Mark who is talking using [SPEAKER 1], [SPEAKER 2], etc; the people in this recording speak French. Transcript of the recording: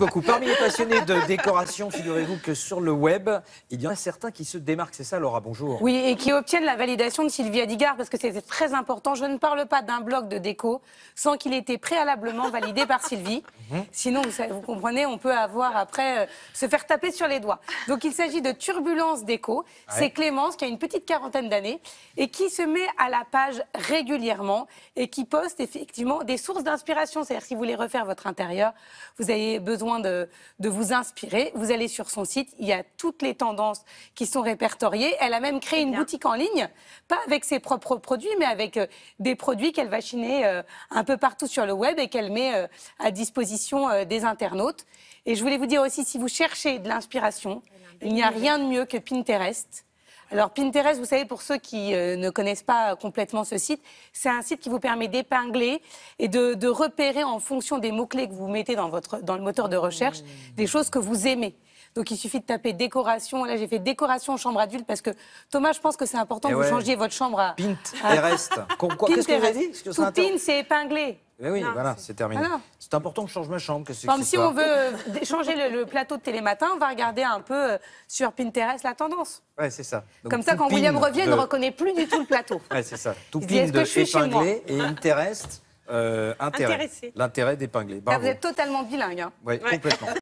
[SPEAKER 1] beaucoup. Parmi les passionnés de décoration, figurez-vous que sur le web, il y en a certains qui se démarquent. C'est ça, Laura, bonjour. Oui, et qui obtiennent la validation de Sylvie Digard, parce que c'est très important. Je ne parle pas d'un blog de déco sans qu'il ait été préalablement validé par Sylvie. Mhm. Sinon, vous, vous, comprenez, on peut avoir après euh, se faire taper sur les doigts. Donc il s'agit de Turbulence Déco. C'est Clémence qui a une petite quarantaine d'années et qui se met à la page régulièrement et qui poste effectivement des sources d'inspiration. C'est-à-dire si vous voulez refaire votre intérieur, vous avez besoin de, vous inspirer, vous allez sur son site, il y a toutes les tendances qui sont répertoriées. Elle a même créé une boutique en ligne, pas avec ses propres produits, mais avec euh, des produits qu'elle va chiner euh, un peu partout sur le web et qu'elle met euh, à disposition des internautes. Et je voulais vous dire aussi, si vous cherchez de l'inspiration, il n'y a rien de mieux que Pinterest. Alors Pinterest, vous savez, pour ceux qui euh, ne connaissent pas complètement ce site, c'est un site qui vous permet d'épingler et de, repérer en fonction des mots-clés que vous mettez dans, votre, dans le moteur de recherche mmh. des choses que vous aimez. Donc il suffit de taper décoration. Là, j'ai fait décoration chambre adulte parce que Thomas, je pense que c'est important eh que vous changiez votre chambre à. Pinterest. Qu'est-ce que vous dit Tout c'est épinglé. Eh oui, voilà, c'est terminé. Ah c'est important que je change ma chambre. Que si on veut euh, changer le, plateau de Télématin, on va regarder un peu euh, sur Pinterest la tendance. Ouais, c'est ça. Comme ça, quand William revient, il ne reconnaît plus du tout le plateau. Ouais, c'est ça. Tout pin de épinglé et Pinterest. Euh, intérêt. L'intérêt d'épingler. Ah, vous êtes totalement bilingue. Hein. Oui, complètement.